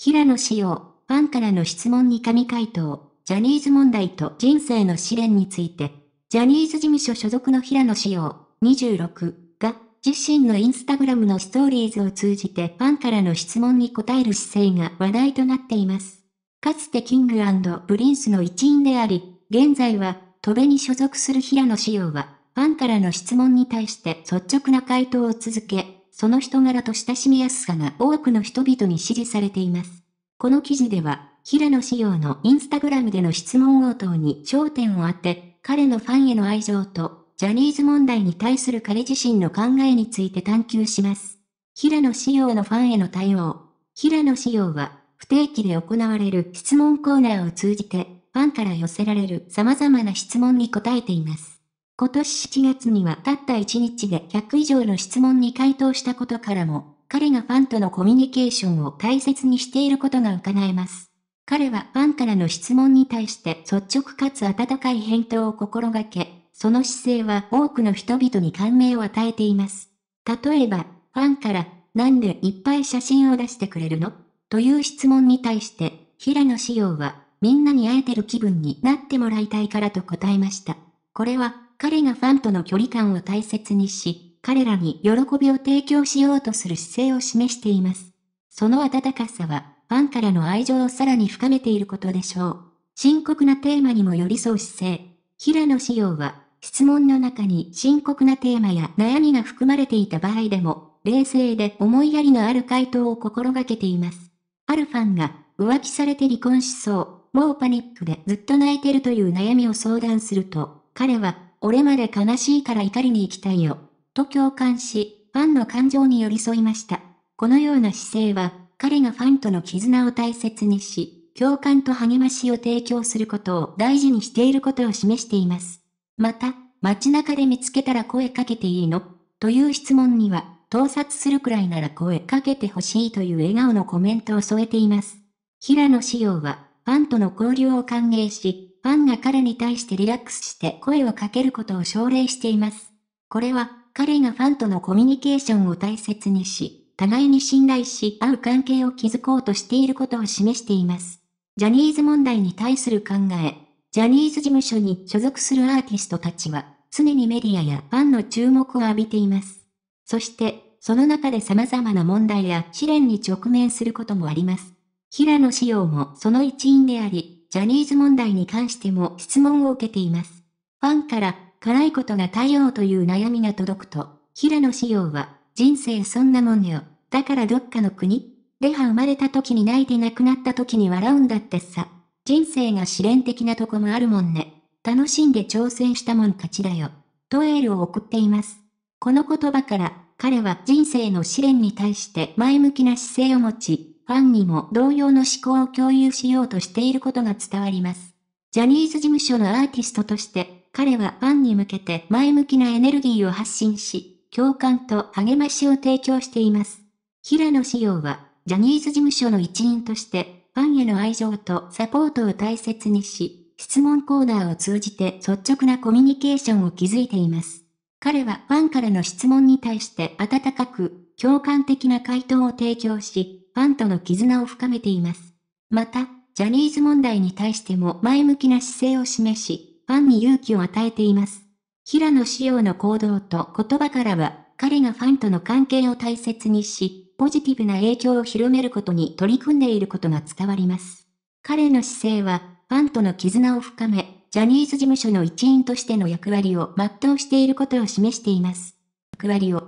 平野紫耀、ファンからの質問に神回答、ジャニーズ問題と人生の試練について、ジャニーズ事務所所属の平野紫耀、26が、自身のインスタグラムのストーリーズを通じてファンからの質問に答える姿勢が話題となっています。かつてキングプリンスの一員であり、現在は、戸部に所属する平野紫耀は、ファンからの質問に対して率直な回答を続け、その人柄と親しみやすさが多くの人々に支持されています。この記事では、平野紫耀のインスタグラムでの質問応答に焦点を当て、彼のファンへの愛情と、ジャニーズ問題に対する彼自身の考えについて探求します。平野紫耀のファンへの対応。平野紫耀は、不定期で行われる質問コーナーを通じて、ファンから寄せられる様々な質問に答えています。今年7月にはたった1日で100以上の質問に回答したことからも、彼がファンとのコミュニケーションを大切にしていることが伺えます。彼はファンからの質問に対して率直かつ温かい返答を心がけ、その姿勢は多くの人々に感銘を与えています。例えば、ファンから、なんでいっぱい写真を出してくれるのという質問に対して、平野紫耀は、みんなに会えてる気分になってもらいたいからと答えました。これは、彼がファンとの距離感を大切にし、彼らに喜びを提供しようとする姿勢を示しています。その温かさは、ファンからの愛情をさらに深めていることでしょう。深刻なテーマにも寄り添う姿勢。平野紫耀は、質問の中に深刻なテーマや悩みが含まれていた場合でも、冷静で思いやりのある回答を心がけています。あるファンが、浮気されて離婚しそう、もうパニックでずっと泣いてるという悩みを相談すると、彼は、俺まで悲しいから怒りに行きたいよ。と共感し、ファンの感情に寄り添いました。このような姿勢は、彼がファンとの絆を大切にし、共感と励ましを提供することを大事にしていることを示しています。また、街中で見つけたら声かけていいのという質問には、盗撮するくらいなら声かけてほしいという笑顔のコメントを添えています。平野紫耀は、ファンとの交流を歓迎し、ファンが彼に対してリラックスして声をかけることを奨励しています。これは、彼がファンとのコミュニケーションを大切にし、互いに信頼し合う関係を築こうとしていることを示しています。ジャニーズ問題に対する考え、ジャニーズ事務所に所属するアーティストたちは、常にメディアやファンの注目を浴びています。そして、その中で様々な問題や試練に直面することもあります。平野紫耀もその一員であり、ジャニーズ問題に関しても質問を受けています。ファンから、辛いことが対応という悩みが届くと、平野紫耀は、人生そんなもんよ。だからどっかの国レハ生まれた時に泣いて亡くなった時に笑うんだってさ。人生が試練的なとこもあるもんね。楽しんで挑戦したもん勝ちだよ。とエールを送っています。この言葉から、彼は人生の試練に対して前向きな姿勢を持ち、ファンにも同様の思考を共有しようとしていることが伝わります。ジャニーズ事務所のアーティストとして、彼はファンに向けて前向きなエネルギーを発信し、共感と励ましを提供しています。平野紫耀は、ジャニーズ事務所の一員として、ファンへの愛情とサポートを大切にし、質問コーナーを通じて率直なコミュニケーションを築いています。彼はファンからの質問に対して温かく、共感的な回答を提供し、ファンとの絆を深めています。また、ジャニーズ問題に対しても前向きな姿勢を示し、ファンに勇気を与えています。平野紫耀の行動と言葉からは、彼がファンとの関係を大切にし、ポジティブな影響を広めることに取り組んでいることが伝わります。彼の姿勢は、ファンとの絆を深め、ジャニーズ事務所の一員としての役割を全うしていることを示しています。役割を